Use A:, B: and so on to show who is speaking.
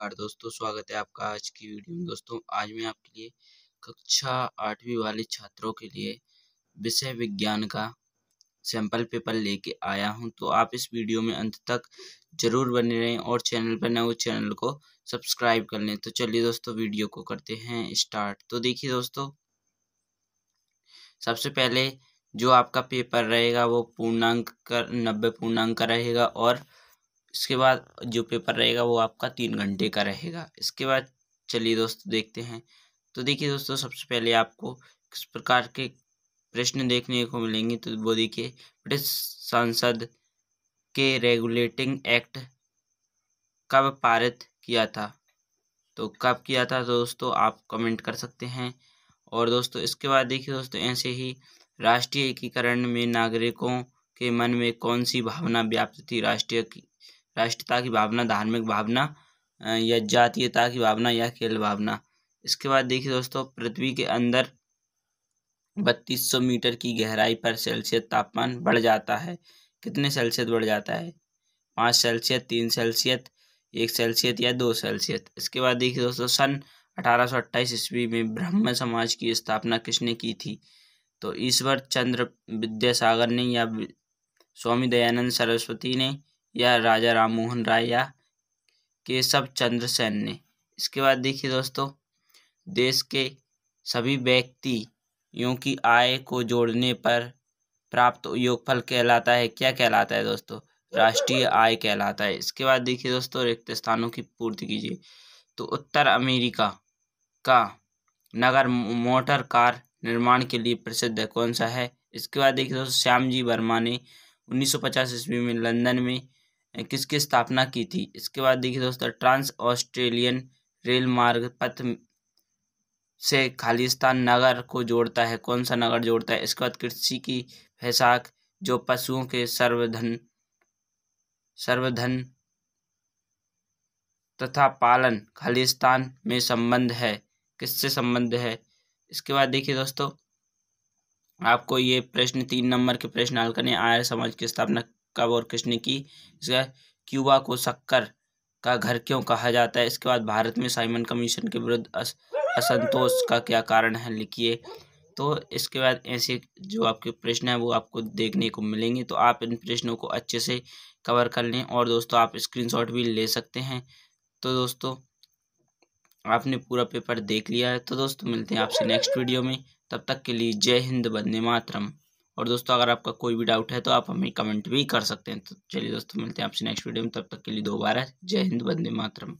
A: नमस्कार दोस्तों स्वागत है आपका आज की वीडियो में हम्म। दोस्तों आज मैं आपके लिए कक्षा आठवीं वाले छात्रों के लिए विषय विज्ञान का सैंपल पेपर लेके आया हूं तो आप इस वीडियो में अंत तक जरूर बने रहें और चैनल पर नए चैनल को सब्सक्राइब कर लें तो चलिए दोस्तों वीडियो को करते हैं स्टार्ट तो देखिए दोस्तों सबसे पहले जो आपका पेपर रहेगा वो पूर्णांक कर नब्बे पूर्णांक का रहेगा और इसके बाद जो पेपर रहेगा वो आपका तीन घंटे का रहेगा इसके बाद चलिए दोस्तों देखते हैं तो देखिए दोस्तों सबसे पहले आपको किस प्रकार के प्रश्न देखने को मिलेंगे तो वो देखिए ब्रिटिश संसद के रेगुलेटिंग एक्ट कब पारित किया था तो कब किया था तो दोस्तों आप कमेंट कर सकते हैं और दोस्तों इसके बाद देखिए दोस्तों ऐसे ही राष्ट्रीय एकीकरण में नागरिकों के मन में कौन सी भावना व्याप्त थी राष्ट्रीय राष्ट्रता की भावना धार्मिक भावना या जातीयता की भावना या खेल भावना इसके बाद देखिए दोस्तों पृथ्वी के अंदर 3200 मीटर की गहराई पर सेल्सियस तापमान बढ़ जाता है कितने सेल्सियस बढ़ जाता है पाँच सेल्सियस तीन सेल्सियस एक सेल्सियस या दो सेल्सियस इसके बाद देखिए दोस्तों सन अठारह ईस्वी में ब्रह्म समाज की स्थापना किसने की थी तो ईश्वर चंद्र विद्यासागर ने या स्वामी दयानंद सरस्वती ने या राजा राम मोहन राय या केशव चंद्र सेन ने इसके बाद देखिए दोस्तों देश के सभी व्यक्तियों की आय को जोड़ने पर प्राप्त योगफल कहलाता है क्या कहलाता है दोस्तों राष्ट्रीय आय कहलाता है इसके बाद देखिए दोस्तों रिक्त तो स्थानों की पूर्ति कीजिए तो उत्तर अमेरिका का नगर मोटर कार निर्माण के लिए प्रसिद्ध है कौन सा है इसके बाद देखिए दोस्तों श्याम जी वर्मा ने 1950 ईस्वी में लंदन में किसकी स्थापना की थी इसके बाद देखिए दोस्तों ट्रांस ऑस्ट्रेलियन रेल मार्ग पथ से खालिस्तान नगर को जोड़ता है कौन सा नगर जोड़ता है इसके बाद कृषि की फैसाक जो पशुओं के सर्वधन सर्वधन तथा पालन खालिस्तान में संबंध है किससे संबंध है इसके बाद देखिए दोस्तों आपको ये प्रश्न तीन नंबर के प्रश्न हल करने आर्य समाज की स्थापना कब और किसने की इसका क्यूबा को शक्कर का घर क्यों कहा जाता है इसके बाद भारत में साइमन कमीशन के विरुद्ध अस, असंतोष का क्या कारण है लिखिए तो इसके बाद ऐसे जो आपके प्रश्न हैं वो आपको देखने को मिलेंगे तो आप इन प्रश्नों को अच्छे से कवर कर लें और दोस्तों आप स्क्रीनशॉट भी ले सकते हैं तो दोस्तों आपने पूरा पेपर देख लिया है तो दोस्तों मिलते हैं आपसे नेक्स्ट वीडियो में तब तक के लिए जय हिंद बंदे मातरम और दोस्तों अगर आपका कोई भी डाउट है तो आप हमें कमेंट भी कर सकते हैं तो चलिए दोस्तों मिलते हैं आपसे नेक्स्ट वीडियो में तब तक के लिए दोबारा जय हिंद वंदे मातरम